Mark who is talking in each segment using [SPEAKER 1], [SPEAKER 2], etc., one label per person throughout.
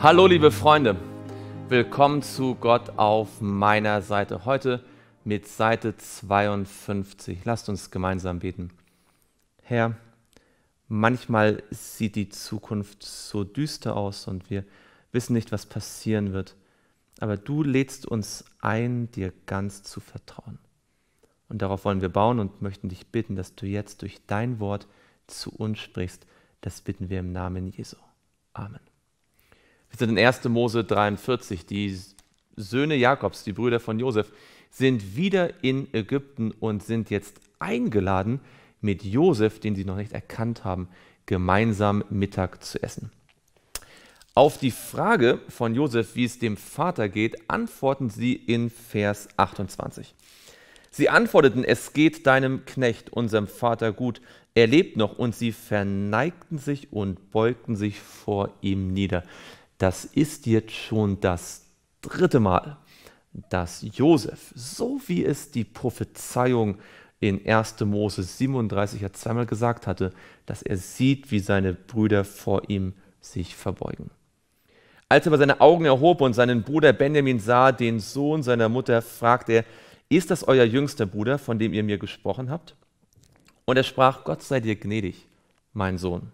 [SPEAKER 1] Hallo liebe Freunde, willkommen zu Gott auf meiner Seite. Heute mit Seite 52. Lasst uns gemeinsam beten. Herr, manchmal sieht die Zukunft so düster aus und wir wissen nicht, was passieren wird. Aber du lädst uns ein, dir ganz zu vertrauen. Und darauf wollen wir bauen und möchten dich bitten, dass du jetzt durch dein Wort zu uns sprichst. Das bitten wir im Namen Jesu. Amen. Wir sind in 1. Mose 43. Die Söhne Jakobs, die Brüder von Josef, sind wieder in Ägypten und sind jetzt eingeladen, mit Josef, den sie noch nicht erkannt haben, gemeinsam Mittag zu essen. Auf die Frage von Josef, wie es dem Vater geht, antworten sie in Vers 28. Sie antworteten, es geht deinem Knecht, unserem Vater gut, er lebt noch, und sie verneigten sich und beugten sich vor ihm nieder. Das ist jetzt schon das dritte Mal, dass Josef, so wie es die Prophezeiung in 1. Mose 37 ja zweimal gesagt hatte, dass er sieht, wie seine Brüder vor ihm sich verbeugen. Als er aber seine Augen erhob und seinen Bruder Benjamin sah, den Sohn seiner Mutter, fragte er, ist das euer jüngster Bruder, von dem ihr mir gesprochen habt? Und er sprach, Gott sei dir gnädig, mein Sohn.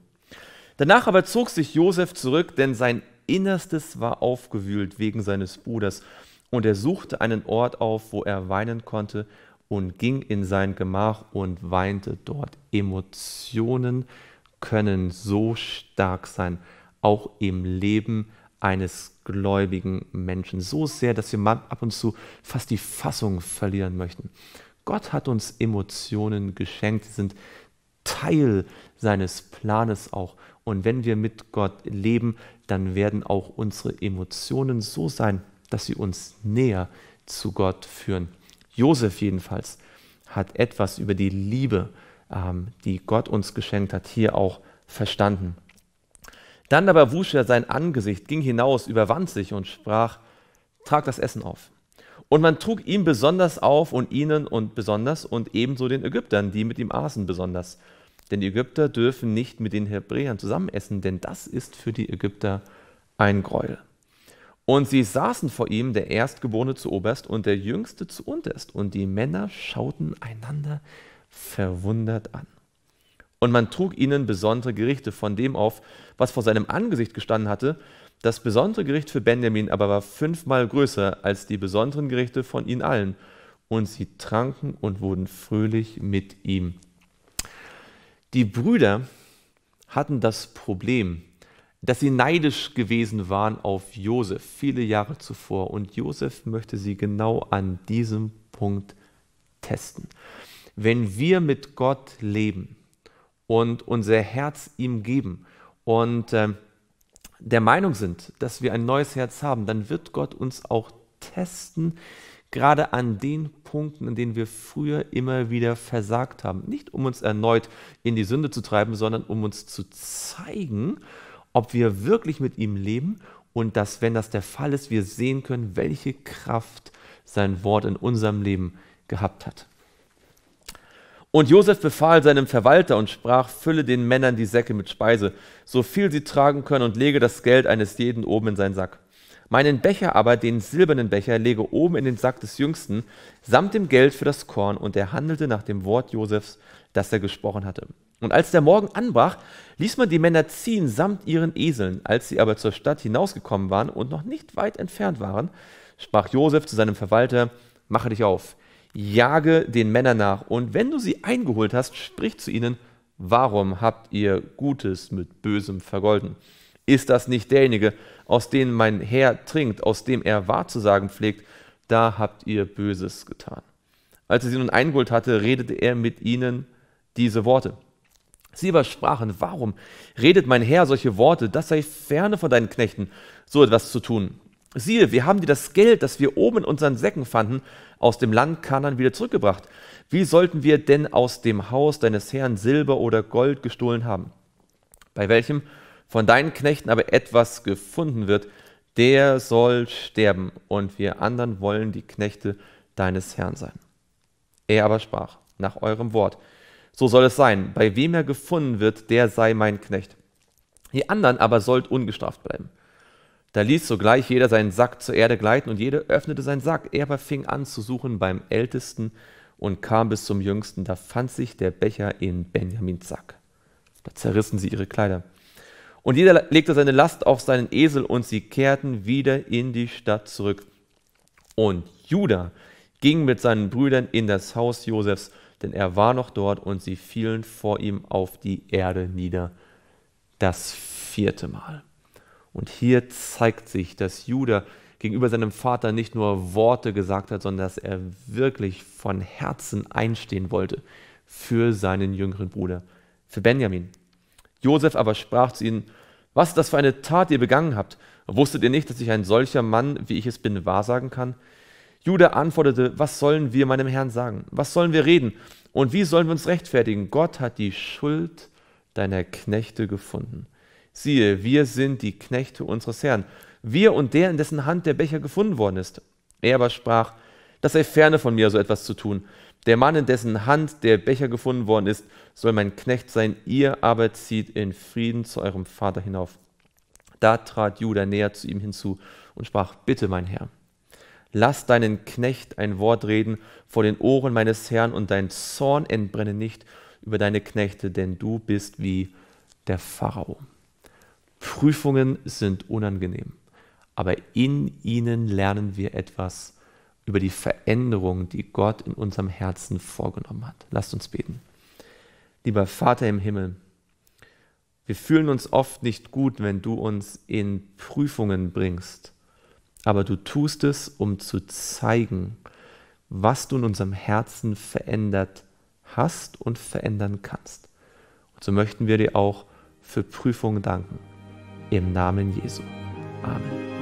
[SPEAKER 1] Danach aber zog sich Josef zurück, denn sein Innerstes war aufgewühlt wegen seines Bruders, und er suchte einen Ort auf, wo er weinen konnte, und ging in sein Gemach und weinte dort. Emotionen können so stark sein, auch im Leben eines gläubigen Menschen. So sehr, dass wir ab und zu fast die Fassung verlieren möchten. Gott hat uns Emotionen geschenkt, die sind Teil seines Planes auch. Und wenn wir mit Gott leben, dann werden auch unsere Emotionen so sein, dass sie uns näher zu Gott führen. Josef jedenfalls hat etwas über die Liebe, ähm, die Gott uns geschenkt hat, hier auch verstanden. Dann aber wusch er sein Angesicht, ging hinaus, überwand sich und sprach, trag das Essen auf. Und man trug ihm besonders auf und ihnen und besonders und ebenso den Ägyptern, die mit ihm aßen, besonders. Denn die Ägypter dürfen nicht mit den Hebräern zusammen essen, denn das ist für die Ägypter ein Gräuel. Und sie saßen vor ihm, der Erstgeborene zu Oberst und der Jüngste zu Unterst, Und die Männer schauten einander verwundert an. Und man trug ihnen besondere Gerichte von dem auf, was vor seinem Angesicht gestanden hatte. Das besondere Gericht für Benjamin aber war fünfmal größer als die besonderen Gerichte von ihnen allen. Und sie tranken und wurden fröhlich mit ihm die Brüder hatten das Problem, dass sie neidisch gewesen waren auf Josef viele Jahre zuvor. Und Josef möchte sie genau an diesem Punkt testen. Wenn wir mit Gott leben und unser Herz ihm geben und äh, der Meinung sind, dass wir ein neues Herz haben, dann wird Gott uns auch testen, gerade an den Punkten, an denen wir früher immer wieder versagt haben. Nicht um uns erneut in die Sünde zu treiben, sondern um uns zu zeigen, ob wir wirklich mit ihm leben und dass, wenn das der Fall ist, wir sehen können, welche Kraft sein Wort in unserem Leben gehabt hat. Und Josef befahl seinem Verwalter und sprach: Fülle den Männern die Säcke mit Speise, so viel sie tragen können, und lege das Geld eines jeden oben in seinen Sack. Meinen Becher aber, den silbernen Becher, lege oben in den Sack des Jüngsten, samt dem Geld für das Korn. Und er handelte nach dem Wort Josefs, das er gesprochen hatte. Und als der Morgen anbrach, ließ man die Männer ziehen samt ihren Eseln. Als sie aber zur Stadt hinausgekommen waren und noch nicht weit entfernt waren, sprach Josef zu seinem Verwalter: Mache dich auf, jage den Männern nach. Und wenn du sie eingeholt hast, sprich zu ihnen: Warum habt ihr Gutes mit Bösem vergolden? Ist das nicht derjenige, aus dem mein Herr trinkt, aus dem er wahrzusagen pflegt? Da habt ihr Böses getan. Als er sie nun eingeholt hatte, redete er mit ihnen diese Worte. Sie aber sprachen, warum redet mein Herr solche Worte? Das sei ferne von deinen Knechten, so etwas zu tun. Siehe, wir haben dir das Geld, das wir oben in unseren Säcken fanden, aus dem Land Kanan wieder zurückgebracht. Wie sollten wir denn aus dem Haus deines Herrn Silber oder Gold gestohlen haben? Bei welchem von deinen Knechten aber etwas gefunden wird, der soll sterben, und wir anderen wollen die Knechte deines Herrn sein. Er aber sprach, nach eurem Wort, so soll es sein, bei wem er gefunden wird, der sei mein Knecht. Ihr anderen aber sollt ungestraft bleiben. Da ließ sogleich jeder seinen Sack zur Erde gleiten und jeder öffnete seinen Sack. Er aber fing an zu suchen beim Ältesten und kam bis zum Jüngsten. Da fand sich der Becher in Benjamins Sack. Da zerrissen sie ihre Kleider. Und jeder legte seine Last auf seinen Esel und sie kehrten wieder in die Stadt zurück. Und Judah ging mit seinen Brüdern in das Haus Josefs, denn er war noch dort und sie fielen vor ihm auf die Erde nieder. Das vierte Mal. Und hier zeigt sich, dass Judah gegenüber seinem Vater nicht nur Worte gesagt hat, sondern dass er wirklich von Herzen einstehen wollte für seinen jüngeren Bruder, für Benjamin, Josef aber sprach zu ihnen, was ist das für eine Tat die ihr begangen habt? Wusstet ihr nicht, dass ich ein solcher Mann, wie ich es bin, wahrsagen kann? Judah antwortete, was sollen wir meinem Herrn sagen? Was sollen wir reden? Und wie sollen wir uns rechtfertigen? Gott hat die Schuld deiner Knechte gefunden. Siehe, wir sind die Knechte unseres Herrn, wir und der, in dessen Hand der Becher gefunden worden ist. Er aber sprach, das sei ferne von mir, so etwas zu tun, der Mann, in dessen Hand der Becher gefunden worden ist, soll mein Knecht sein, ihr aber zieht in Frieden zu eurem Vater hinauf. Da trat Judah näher zu ihm hinzu und sprach, bitte, mein Herr, lass deinen Knecht ein Wort reden vor den Ohren meines Herrn und dein Zorn entbrenne nicht über deine Knechte, denn du bist wie der Pharao. Prüfungen sind unangenehm, aber in ihnen lernen wir etwas über die Veränderung, die Gott in unserem Herzen vorgenommen hat. Lasst uns beten. Lieber Vater im Himmel, wir fühlen uns oft nicht gut, wenn du uns in Prüfungen bringst, aber du tust es, um zu zeigen, was du in unserem Herzen verändert hast und verändern kannst. Und so möchten wir dir auch für Prüfungen danken. Im Namen Jesu. Amen.